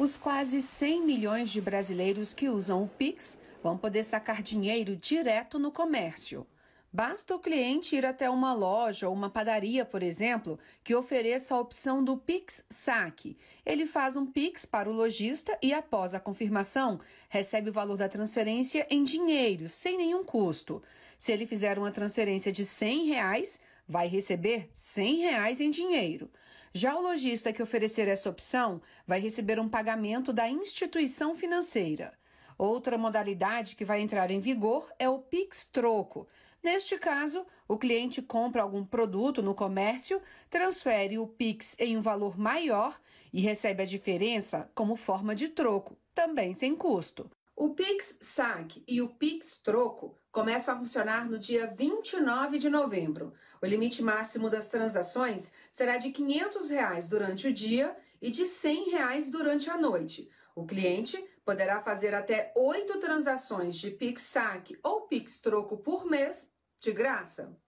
Os quase 100 milhões de brasileiros que usam o Pix vão poder sacar dinheiro direto no comércio. Basta o cliente ir até uma loja ou uma padaria, por exemplo, que ofereça a opção do Pix Saque. Ele faz um Pix para o lojista e, após a confirmação, recebe o valor da transferência em dinheiro, sem nenhum custo. Se ele fizer uma transferência de R$ 100, reais, vai receber R$100 em dinheiro. Já o lojista que oferecer essa opção vai receber um pagamento da instituição financeira. Outra modalidade que vai entrar em vigor é o Pix Troco. Neste caso, o cliente compra algum produto no comércio, transfere o Pix em um valor maior e recebe a diferença como forma de troco, também sem custo. O Pix SAC e o Pix Troco começam a funcionar no dia 29 de novembro. O limite máximo das transações será de R$ 500 reais durante o dia e de R$ 100 reais durante a noite. O cliente poderá fazer até oito transações de Pix SAC ou Pix Troco por mês de graça.